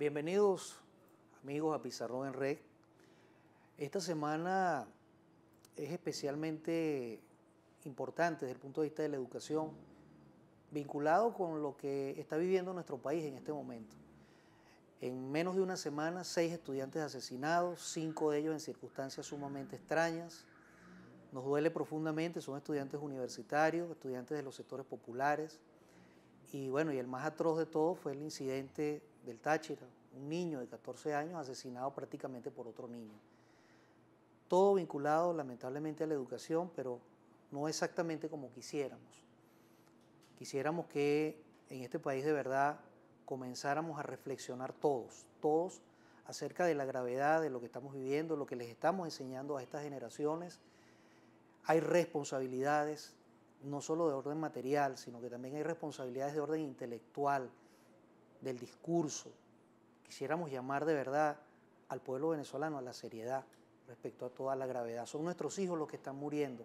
Bienvenidos amigos a Pizarro en Red. Esta semana es especialmente importante desde el punto de vista de la educación, vinculado con lo que está viviendo nuestro país en este momento. En menos de una semana, seis estudiantes asesinados, cinco de ellos en circunstancias sumamente extrañas. Nos duele profundamente, son estudiantes universitarios, estudiantes de los sectores populares. Y bueno, y el más atroz de todo fue el incidente del Táchira, un niño de 14 años asesinado prácticamente por otro niño. Todo vinculado lamentablemente a la educación, pero no exactamente como quisiéramos. Quisiéramos que en este país de verdad comenzáramos a reflexionar todos, todos acerca de la gravedad de lo que estamos viviendo, lo que les estamos enseñando a estas generaciones. Hay responsabilidades, no solo de orden material, sino que también hay responsabilidades de orden intelectual, del discurso. Quisiéramos llamar de verdad al pueblo venezolano a la seriedad respecto a toda la gravedad. Son nuestros hijos los que están muriendo.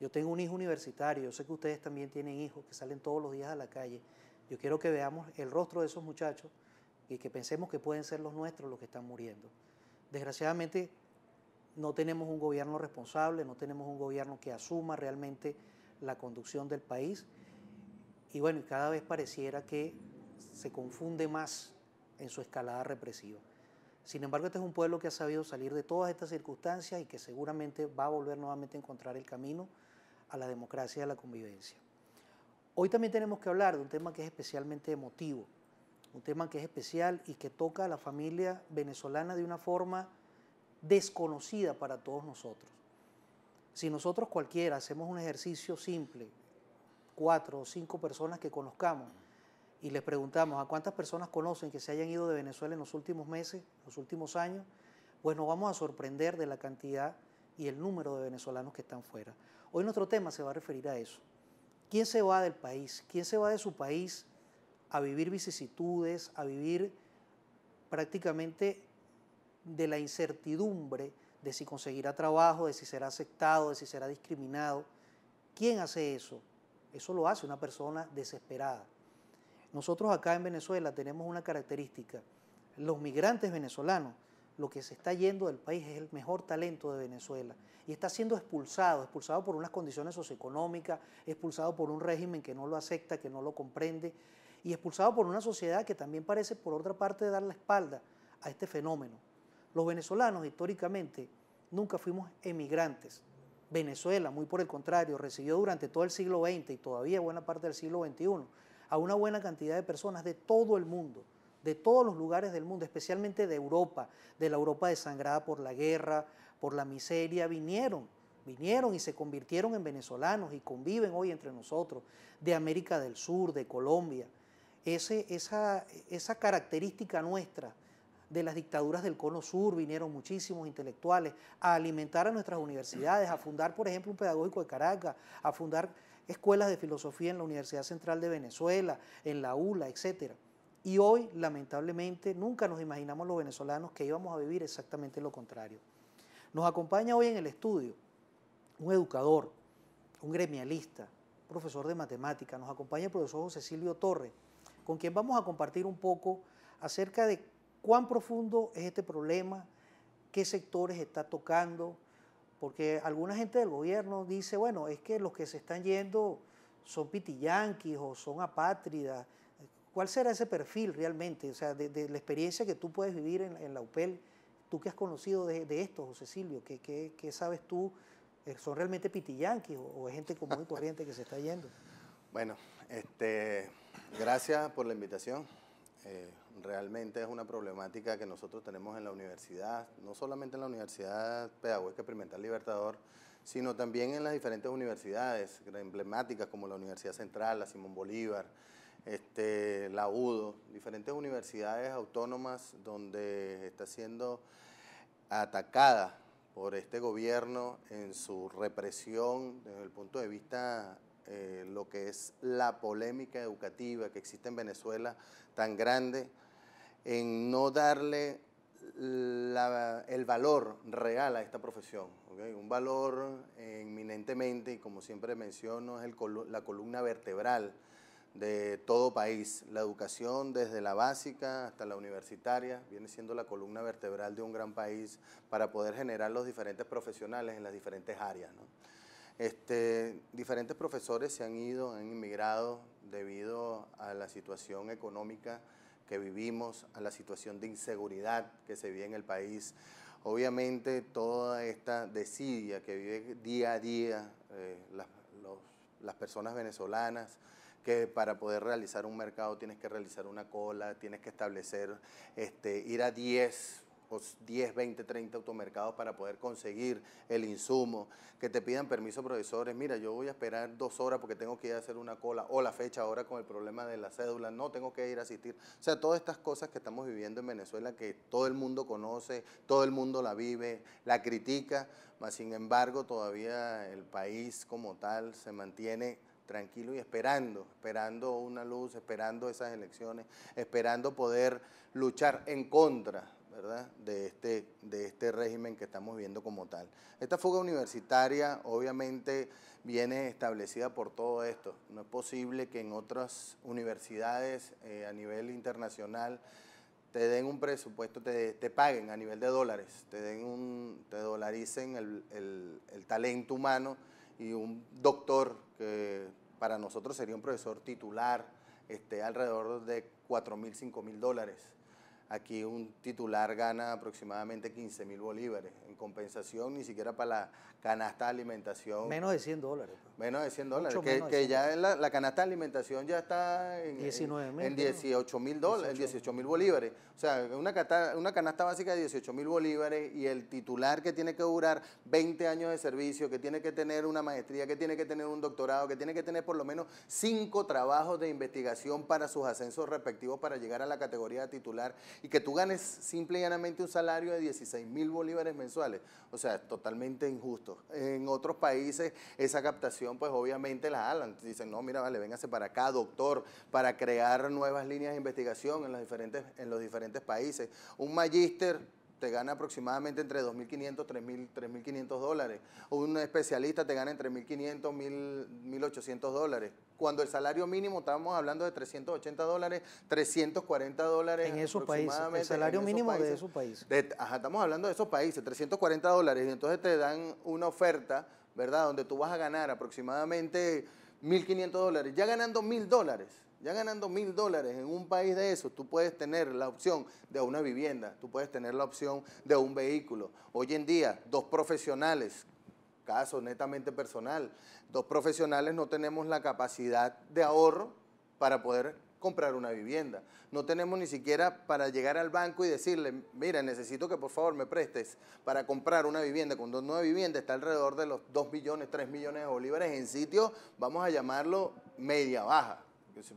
Yo tengo un hijo universitario, yo sé que ustedes también tienen hijos que salen todos los días a la calle. Yo quiero que veamos el rostro de esos muchachos y que pensemos que pueden ser los nuestros los que están muriendo. Desgraciadamente no tenemos un gobierno responsable, no tenemos un gobierno que asuma realmente la conducción del país. Y bueno, cada vez pareciera que se confunde más en su escalada represiva. Sin embargo, este es un pueblo que ha sabido salir de todas estas circunstancias y que seguramente va a volver nuevamente a encontrar el camino a la democracia y a la convivencia. Hoy también tenemos que hablar de un tema que es especialmente emotivo, un tema que es especial y que toca a la familia venezolana de una forma desconocida para todos nosotros. Si nosotros cualquiera hacemos un ejercicio simple, cuatro o cinco personas que conozcamos, y les preguntamos a cuántas personas conocen que se hayan ido de Venezuela en los últimos meses, los últimos años, pues nos vamos a sorprender de la cantidad y el número de venezolanos que están fuera. Hoy nuestro tema se va a referir a eso. ¿Quién se va del país? ¿Quién se va de su país a vivir vicisitudes, a vivir prácticamente de la incertidumbre de si conseguirá trabajo, de si será aceptado, de si será discriminado? ¿Quién hace eso? Eso lo hace una persona desesperada. Nosotros acá en Venezuela tenemos una característica. Los migrantes venezolanos, lo que se está yendo del país es el mejor talento de Venezuela y está siendo expulsado, expulsado por unas condiciones socioeconómicas, expulsado por un régimen que no lo acepta, que no lo comprende y expulsado por una sociedad que también parece, por otra parte, dar la espalda a este fenómeno. Los venezolanos históricamente nunca fuimos emigrantes. Venezuela, muy por el contrario, recibió durante todo el siglo XX y todavía buena parte del siglo XXI a una buena cantidad de personas de todo el mundo, de todos los lugares del mundo, especialmente de Europa, de la Europa desangrada por la guerra, por la miseria, vinieron, vinieron y se convirtieron en venezolanos y conviven hoy entre nosotros, de América del Sur, de Colombia. esa característica nuestra de las dictaduras del Cono Sur vinieron muchísimos intelectuales a alimentar a nuestras universidades, a fundar, por ejemplo, un pedagógico de Caracas, a fundar escuelas de filosofía en la Universidad Central de Venezuela, en la ULA, etc. Y hoy, lamentablemente, nunca nos imaginamos los venezolanos que íbamos a vivir exactamente lo contrario. Nos acompaña hoy en el estudio un educador, un gremialista, profesor de matemática, nos acompaña el profesor José Silvio Torres, con quien vamos a compartir un poco acerca de cuán profundo es este problema, qué sectores está tocando, porque alguna gente del gobierno dice, bueno, es que los que se están yendo son pitiyanquis o son apátridas. ¿Cuál será ese perfil realmente? O sea, de, la experiencia que tú puedes vivir en, la UPEL, tú que has conocido de, esto, José Silvio, ¿qué, sabes tú? Eh, ¿Son realmente pitiyanquis o, es gente común y corriente que se está yendo? Bueno, este, gracias por la invitación. Eh, realmente es una problemática que nosotros tenemos en la universidad, no solamente en la Universidad Pedagógica Experimental Libertador, sino también en las diferentes universidades emblemáticas como la Universidad Central, la Simón Bolívar, este, la UDO, diferentes universidades autónomas donde está siendo atacada por este gobierno en su represión desde el punto de vista eh, lo que es la polémica educativa que existe en Venezuela tan grande en no darle el valor real a esta profesión. Un valor eminentemente, y como siempre menciono, es la columna vertebral de todo país. La educación desde la básica hasta la universitaria viene siendo la columna vertebral de un gran país para poder generar los diferentes profesionales en las diferentes áreas. Este, diferentes profesores se han ido, han inmigrado debido a la situación económica que vivimos, a la situación de inseguridad que se vive en el país. Obviamente toda esta desidia que vive día a día eh, las, personas venezolanas, que para poder realizar un mercado tienes que realizar una cola, tienes que establecer, este, ir a 10 o 10, 20, 30 automercados para poder conseguir el insumo, que te pidan permiso profesores, mira, yo voy a esperar dos horas porque tengo que ir a hacer una cola, o la fecha ahora con el problema de la cédula, no tengo que ir a asistir. O sea, todas estas cosas que estamos viviendo en Venezuela, que todo el mundo conoce, todo el mundo la vive, la critica, mas sin embargo todavía el país como tal se mantiene tranquilo y esperando, esperando una luz, esperando esas elecciones, esperando poder luchar en contra de este, de este régimen que estamos viendo como tal. Esta fuga universitaria obviamente viene establecida por todo esto. No es posible que en otras universidades eh, a nivel internacional te den un presupuesto, te, te, paguen a nivel de dólares, te, den un, te dolaricen el, talento humano y un doctor que para nosotros sería un profesor titular, esté alrededor de 4.000, 5.000 dólares. Aquí un titular gana aproximadamente 15 mil bolívares en compensación, ni siquiera para la canasta de alimentación. Menos de 100 dólares. Pues. Menos de 100 dólares, que, ya la, canasta de alimentación ya está en, 19 en, 18 mil dólares, 18 mil bolívares. O sea, una, una canasta básica de 18 mil bolívares y el titular que tiene que durar 20 años de servicio, que tiene que tener una maestría, que tiene que tener un doctorado, que tiene que tener por lo menos cinco trabajos de investigación para sus ascensos respectivos para llegar a la categoría de titular y que tú ganes simple y llanamente un salario de 16 mil bolívares mensuales. O sea, totalmente injusto. En otros países esa captación pues obviamente la alan. Dicen, no, mira, vale, véngase para acá, doctor, para crear nuevas líneas de investigación en los diferentes, en los diferentes países. Un magíster te gana aproximadamente entre 2.500, 3.500 dólares. O un especialista te gana entre 1.500, 1.800 dólares. Cuando el salario mínimo, estamos hablando de 380 dólares, 340 dólares. En esos países, el salario mínimo de esos países. ajá, estamos hablando de esos países, 340 dólares. Y entonces te dan una oferta, ¿verdad? Donde tú vas a ganar aproximadamente 1.500 dólares. Ya ganando 1.000 dólares ya ganando mil dólares en un país de eso, tú puedes tener la opción de una vivienda, tú puedes tener la opción de un vehículo. Hoy en día, dos profesionales, caso netamente personal, dos profesionales no tenemos la capacidad de ahorro para poder comprar una vivienda. No tenemos ni siquiera para llegar al banco y decirle, mira, necesito que por favor me prestes para comprar una vivienda. Con dos vivienda está alrededor de los 2 millones, 3 millones de bolívares en sitio, vamos a llamarlo media baja.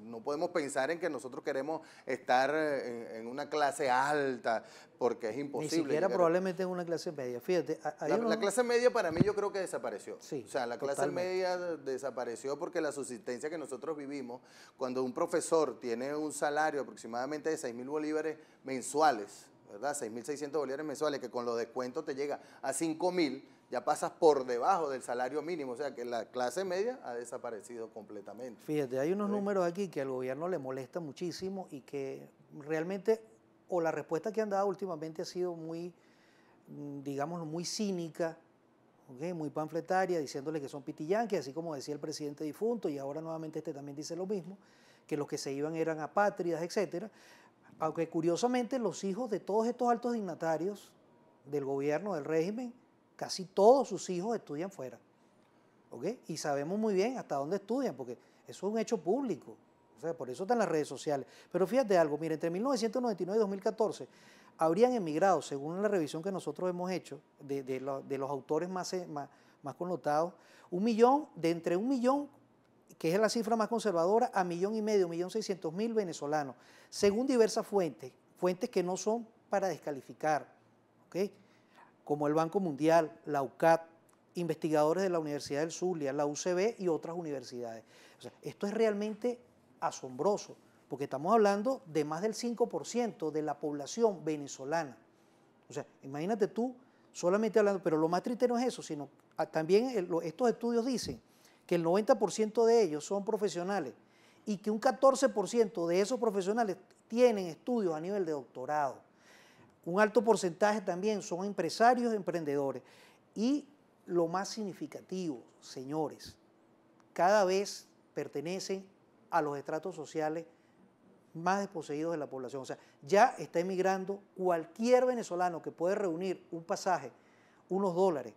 No podemos pensar en que nosotros queremos estar eh, en, una clase alta, porque es imposible. Ni siquiera probablemente en una clase media. Fíjate, la, clase media para mí yo creo que desapareció. o sea, la clase media desapareció porque la subsistencia que nosotros vivimos, cuando un profesor tiene un salario aproximadamente de 6.000 mil bolívares mensuales, ¿verdad? 6.600 bolívares mensuales, que con los descuentos te llega a 5.000, mil ya pasas por debajo del salario mínimo, o sea que la clase media ha desaparecido completamente. Fíjate, hay unos números aquí que al gobierno le molesta muchísimo y que realmente, o la respuesta que han dado últimamente ha sido muy, mm, digamos, muy cínica, muy panfletaria, diciéndole que son pitillanques, así como decía el presidente difunto, y ahora nuevamente este también dice lo mismo, que los que se iban eran apátridas, etcétera. Aunque curiosamente los hijos de todos estos altos dignatarios del gobierno, del régimen, casi todos sus hijos estudian fuera. ¿Ok? Y sabemos muy bien hasta dónde estudian, porque eso es un hecho público. O sea, por eso están las redes sociales. Pero fíjate algo, mire, entre 1999 y 2014 habrían emigrado, según la revisión que nosotros hemos hecho, de, los autores eh, más, más, connotados, un millón, de entre un millón, que es la cifra más conservadora, a millón y medio, un millón seiscientos mil venezolanos, según diversas fuentes, fuentes que no son para descalificar. ¿ok?, como el Banco Mundial, la UCAT, investigadores de la Universidad del Zulia, la UCB y otras universidades. esto es realmente asombroso, porque estamos hablando de más del 5% de la población venezolana. O sea, imagínate tú solamente hablando, pero lo más triste no es eso, sino ah, también estos estudios dicen que el 90% de ellos son profesionales y que un 14% de esos profesionales tienen estudios a nivel de doctorado. Un alto porcentaje también son empresarios, emprendedores. Y lo más significativo, señores, cada vez pertenecen a los estratos sociales más desposeídos de la población. O sea, ya está emigrando cualquier venezolano que puede reunir un pasaje, unos dólares,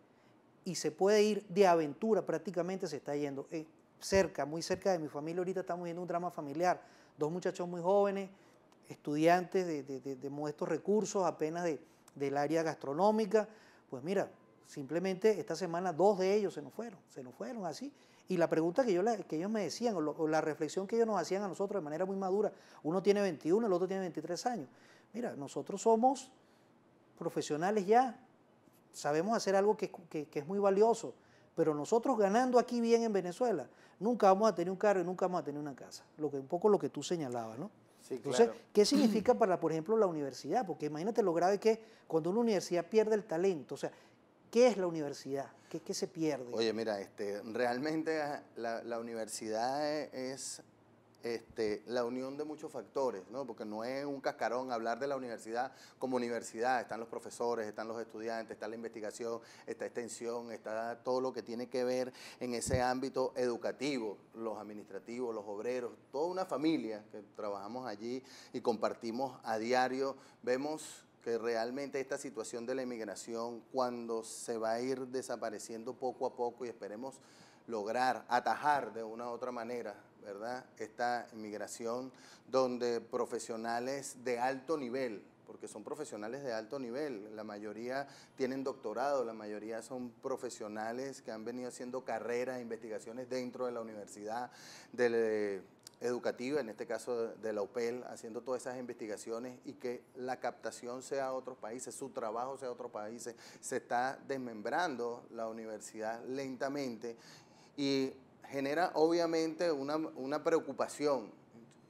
y se puede ir de aventura, prácticamente se está yendo. Eh, cerca, muy cerca de mi familia, ahorita estamos viendo un drama familiar. Dos muchachos muy jóvenes, estudiantes de, de, modestos recursos, apenas del área gastronómica, pues mira, simplemente esta semana dos de ellos se nos fueron, se nos fueron así. Y la pregunta que, yo, que ellos me decían, o, la reflexión que ellos nos hacían a nosotros de manera muy madura, uno tiene 21, el otro tiene 23 años. Mira, nosotros somos profesionales ya, sabemos hacer algo que, que es muy valioso, pero nosotros ganando aquí bien en Venezuela, nunca vamos a tener un carro y nunca vamos a tener una casa, lo que, un poco lo que tú señalabas, ¿no? Entonces, ¿qué significa para, por ejemplo, la universidad? Porque imagínate lo grave que cuando una universidad pierde el talento, o sea, ¿qué es la universidad? ¿Qué, qué se pierde? Oye, mira, este, realmente ah, la, la universidad e, es este, la unión de muchos factores, ¿no? porque no es un cascarón hablar de la universidad como universidad, están los profesores, están los estudiantes, está la investigación, está extensión, está todo lo que tiene que ver en ese ámbito educativo, los administrativos, los obreros, toda una familia que trabajamos allí y compartimos a diario, vemos que realmente esta situación de la inmigración, cuando se va a ir desapareciendo poco a poco y esperemos lograr atajar de una u otra manera, ¿verdad? Esta inmigración donde profesionales de alto nivel, porque son profesionales de alto nivel, la mayoría tienen doctorado, la mayoría son profesionales que han venido haciendo carreras, e investigaciones dentro de la universidad, del educativa, en este caso de la UPEL, haciendo todas esas investigaciones y que la captación sea a otros países, su trabajo sea a otros países. Se está desmembrando la universidad lentamente y genera obviamente una, una preocupación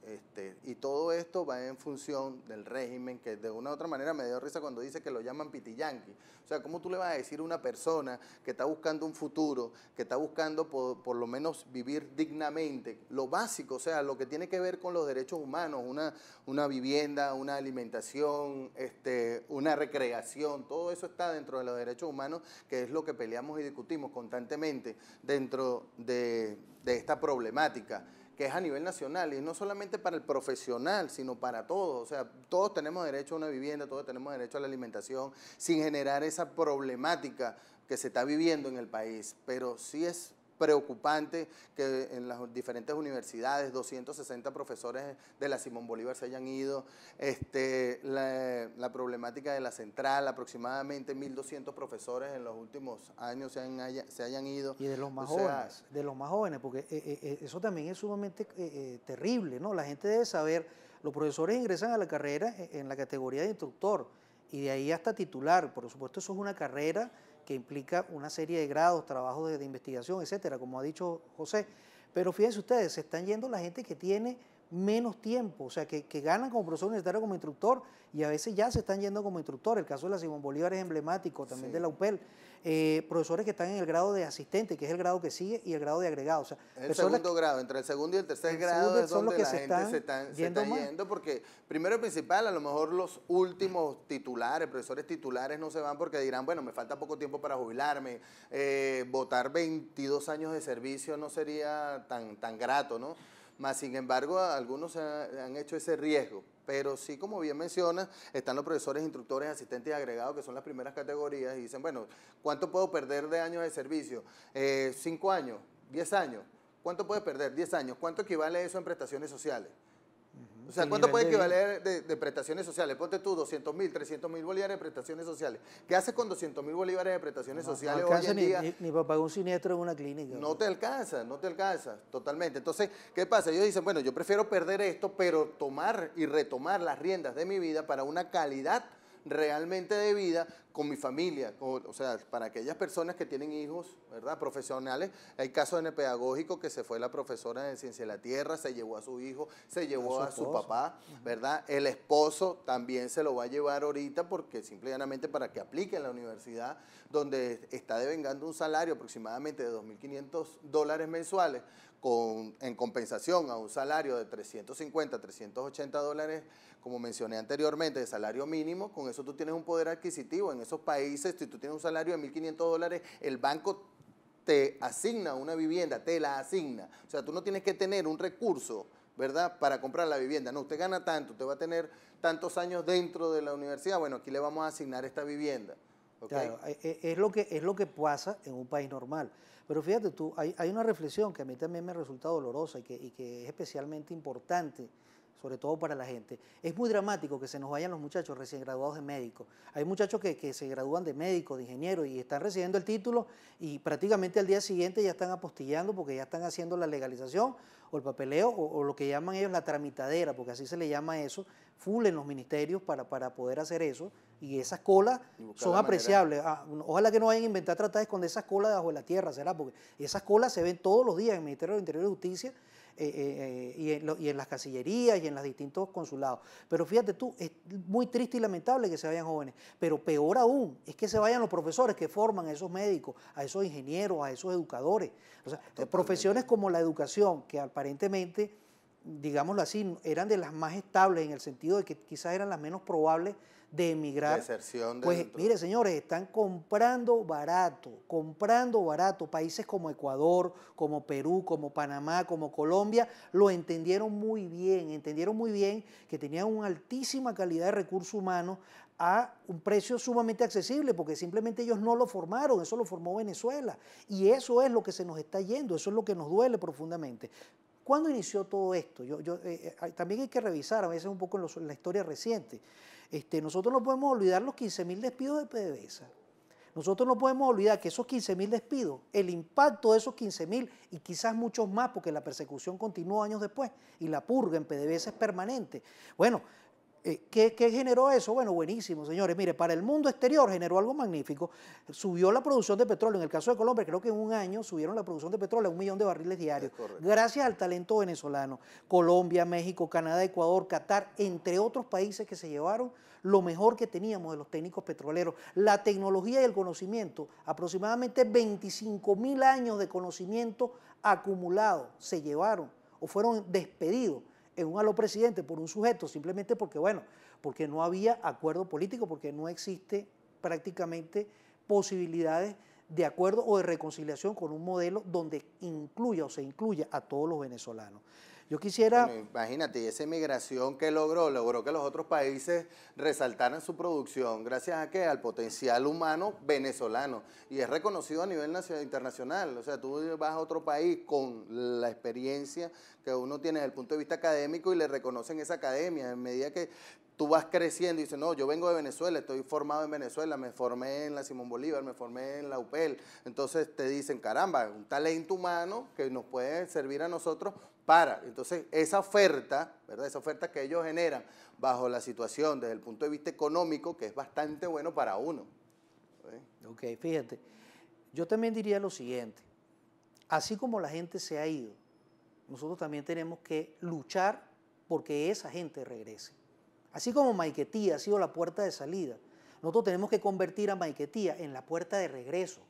este, y todo esto va en función del régimen, que de una u otra manera me dio risa cuando dice que lo llaman pitiyanqui. O sea, ¿cómo tú le vas a decir a una persona que está buscando un futuro, que está buscando por, por, lo menos vivir dignamente, lo básico, o sea, lo que tiene que ver con los derechos humanos, una, una vivienda, una alimentación, este, una recreación, todo eso está dentro de los derechos humanos, que es lo que peleamos y discutimos constantemente dentro de esta problemática que es a nivel nacional y no solamente para el profesional, sino para todos. O sea, todos tenemos derecho a una vivienda, todos tenemos derecho a la alimentación, sin generar esa problemática que se está viviendo en el país. Pero sí es preocupante que en las diferentes universidades 260 profesores de la Simón Bolívar se hayan ido, este, la, problemática de la central, aproximadamente 1.200 profesores en los últimos años se, hayan ido. Y de los más jóvenes, de los más jóvenes, porque eh, eh, eh, eso también es sumamente terrible, ¿no? La gente debe saber, los profesores ingresan a la carrera en la categoría de instructor y de ahí hasta titular, por supuesto eso es una carrera que implica una serie de grados, trabajos de, investigación, etcétera, como ha dicho José. Pero fíjense ustedes, se están yendo la gente que tiene menos tiempo, o sea, que, ganan como profesor universitario, como instructor, y a veces ya se están yendo como instructor. El caso de la Simón Bolívar es emblemático, también de la UPEL. Eh, profesores que están en el grado de asistente, que es el grado que sigue, y el grado de agregado. O sea, el segundo grado, entre el segundo y el tercer grado es donde que se están se, yendo, porque, primero y principal, a lo mejor los últimos titulares, profesores titulares no se van porque dirán, bueno, me falta poco tiempo para jubilarme, eh, votar 22 años de servicio no sería tan, tan grato, ¿no? Más sin embargo, algunos han hecho ese riesgo. Pero sí, como bien menciona, están los profesores, instructores, asistentes y agregados, que son las primeras categorías, y dicen, bueno, ¿cuánto puedo perder de años de servicio? Eh, ¿Cinco años? ¿Diez años? ¿Cuánto puedo perder? ¿Diez años? ¿Cuánto equivale eso en prestaciones sociales? O sea, ¿cuánto puede equivaler de, prestaciones sociales? Ponte tú 200 mil, 300 mil bolívares de prestaciones sociales. ¿Qué haces con 200 mil bolívares de prestaciones sociales hoy en día? Ni, ni, para pagar un siniestro en una clínica. No te alcanza, no te alcanza, totalmente. Entonces, ¿qué pasa? Ellos dicen, bueno, yo prefiero perder esto, pero tomar y retomar las riendas de mi vida para una calidad realmente de vida con mi familia. O, sea, para aquellas personas que tienen hijos, ¿verdad? Profesionales. Hay casos en el pedagógico que se fue la profesora de Ciencia de la Tierra, se llevó a su hijo, se llevó a su, papá, ¿verdad? El esposo también se lo va a llevar ahorita porque simplemente para que aplique en la universidad, donde está devengando un salario aproximadamente de 2.500 dólares mensuales con, en compensación a un salario de 350, 380 dólares, como mencioné anteriormente, de salario mínimo, con eso tú tienes un poder adquisitivo. En esos países, si tú tienes un salario de 1.500 dólares, el banco te asigna una vivienda, te la asigna. O sea, tú no tienes que tener un recurso, ¿verdad?, para comprar la vivienda. No, usted gana tanto, usted va a tener tantos años dentro de la universidad, bueno, aquí le vamos a asignar esta vivienda. Claro, eh, eh, es lo, que, es lo que pasa en un país normal. Pero fíjate tú, hay, una reflexión que a mí también me resulta dolorosa y que, es especialmente importante, sobre todo para la gente. Es muy dramático que se nos vayan los muchachos recién graduados de médico. Hay muchachos que, se gradúan de médico, de ingeniero y están recibiendo el título y prácticamente al día siguiente ya están apostillando porque ya están haciendo la legalización o el papeleo o, lo que llaman ellos la tramitadera, porque así se le llama eso, full en los ministerios para, para poder hacer eso y esas colas son apreciables. Ah, ojalá que no vayan a inventar tratar de esas colas debajo de la tierra, será, porque esas colas se ven todos los días en el Ministerio del Interior y Justicia eh, eh, eh, y, en las casillerías y en los distintos consulados. Pero fíjate tú, es muy triste y lamentable que se vayan jóvenes, pero peor aún es que se vayan los profesores que forman a esos médicos, a esos ingenieros, a esos educadores. O sea, profesiones como la educación, que aparentemente digámoslo así, eran de las más estables en el sentido de que quizás eran las menos probables de emigrar. pues mire, señores, están comprando barato, comprando barato. Países como Ecuador, como Perú, como Panamá, como Colombia, lo entendieron muy bien, entendieron muy bien que tenían una altísima calidad de recursos humanos a un precio sumamente accesible, porque simplemente ellos no lo formaron, eso lo formó Venezuela. Y eso es lo que se nos está yendo, eso es lo que nos duele profundamente. ¿Cuándo inició todo esto? Yo, eh, eh, también hay que revisar a veces un poco en la historia reciente. Este, nosotros no podemos olvidar los 15.000 despidos de PDVSA. Nosotros no podemos olvidar que esos 15.000 despidos, el impacto de esos 15.000 y quizás muchos más, porque la persecución continuó años después y la purga en PDVSA es permanente. Bueno, eh, ¿Qué, generó eso? Bueno, buenísimo, señores. Mire, para el mundo exterior generó algo magnífico. Subió la producción de petróleo. En el caso de Colombia, creo que en un año subieron la producción de petróleo a un millón de barriles diarios. Gracias al talento venezolano. Colombia, México, Canadá, Ecuador, Qatar, entre otros países que se llevaron lo mejor que teníamos de los técnicos petroleros. La tecnología y el conocimiento, aproximadamente 25 mil años de conocimiento acumulado, se llevaron o fueron despedidos en un halo presidente por un sujeto, simplemente porque, bueno, porque no había acuerdo político, porque no existe prácticamente posibilidades de acuerdo o de reconciliación con un modelo donde incluya o se incluya a todos los venezolanos. Yo quisiera... imagínate, esa inmigración que logró, logró que los otros países resaltaran su producción, gracias a qué? Al potencial humano venezolano. Y es reconocido a nivel nacional, internacional. O sea, tú vas a otro país con la experiencia que uno tiene desde el punto de vista académico y le reconocen esa academia. En medida que tú vas creciendo y dices, no, yo vengo de Venezuela, estoy formado en Venezuela, me formé en la Simón Bolívar, me formé en la UPEL. Entonces te dicen, caramba, un talento humano que nos puede servir a nosotros para. Entonces, esa oferta, ¿verdad? Esa oferta que ellos generan bajo la situación desde el punto de vista económico, que es bastante bueno para uno. Ok, fíjate, yo también diría lo siguiente, así como la gente se ha ido, nosotros también tenemos que luchar porque esa gente regrese. Así como Maiquetía ha sido la puerta de salida, nosotros tenemos que convertir a Maiquetía en la puerta de regreso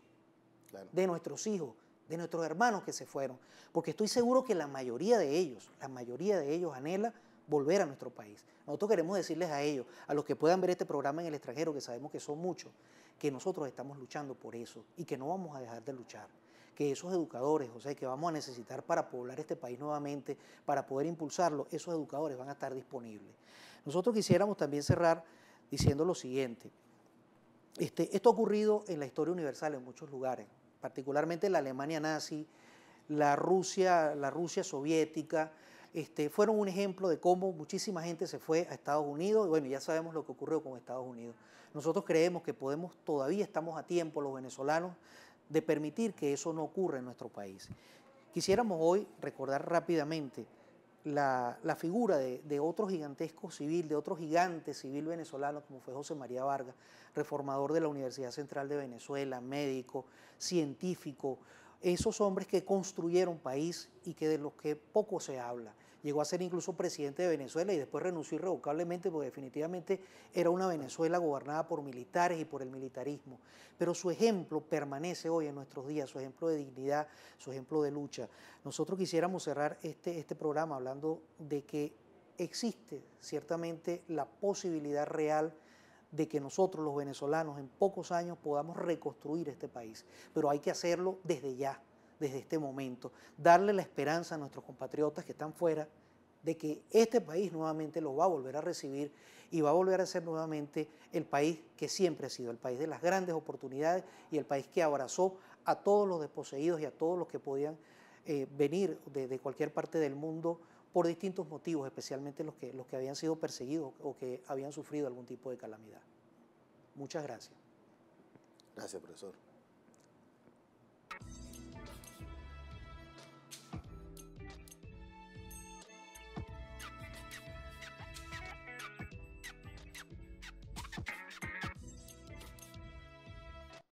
de nuestros hijos, de nuestros hermanos que se fueron, porque estoy seguro que la mayoría de ellos, la mayoría de ellos anhela volver a nuestro país. Nosotros queremos decirles a ellos, a los que puedan ver este programa en el extranjero, que sabemos que son muchos, que nosotros estamos luchando por eso y que no vamos a dejar de luchar. Que esos educadores, o sea, que vamos a necesitar para poblar este país nuevamente, para poder impulsarlo, esos educadores van a estar disponibles. Nosotros quisiéramos también cerrar diciendo lo siguiente. Este, esto ha ocurrido en la historia universal en muchos lugares particularmente la Alemania nazi, la Rusia, la Rusia soviética, este, fueron un ejemplo de cómo muchísima gente se fue a Estados Unidos y bueno, ya sabemos lo que ocurrió con Estados Unidos. Nosotros creemos que podemos, todavía estamos a tiempo los venezolanos de permitir que eso no ocurra en nuestro país. Quisiéramos hoy recordar rápidamente la, figura de, otro gigantesco civil, de otro gigante civil venezolano como fue José María Vargas, reformador de la Universidad Central de Venezuela, médico, científico, esos hombres que construyeron país y que de los que poco se habla llegó a ser incluso presidente de Venezuela y después renunció irrevocablemente porque definitivamente era una Venezuela gobernada por militares y por el militarismo. Pero su ejemplo permanece hoy en nuestros días, su ejemplo de dignidad, su ejemplo de lucha. Nosotros quisiéramos cerrar este, este programa hablando de que existe ciertamente la posibilidad real de que nosotros los venezolanos en pocos años podamos reconstruir este país, pero hay que hacerlo desde ya desde este momento, darle la esperanza a nuestros compatriotas que están fuera de que este país nuevamente los va a volver a recibir y va a volver a ser nuevamente el país que siempre ha sido, el país de las grandes oportunidades y el país que abrazó a todos los desposeídos y a todos los que podían eh, venir de, cualquier parte del mundo por distintos motivos, especialmente los que, los que habían sido perseguidos o que habían sufrido algún tipo de calamidad. Muchas gracias. Gracias, profesor.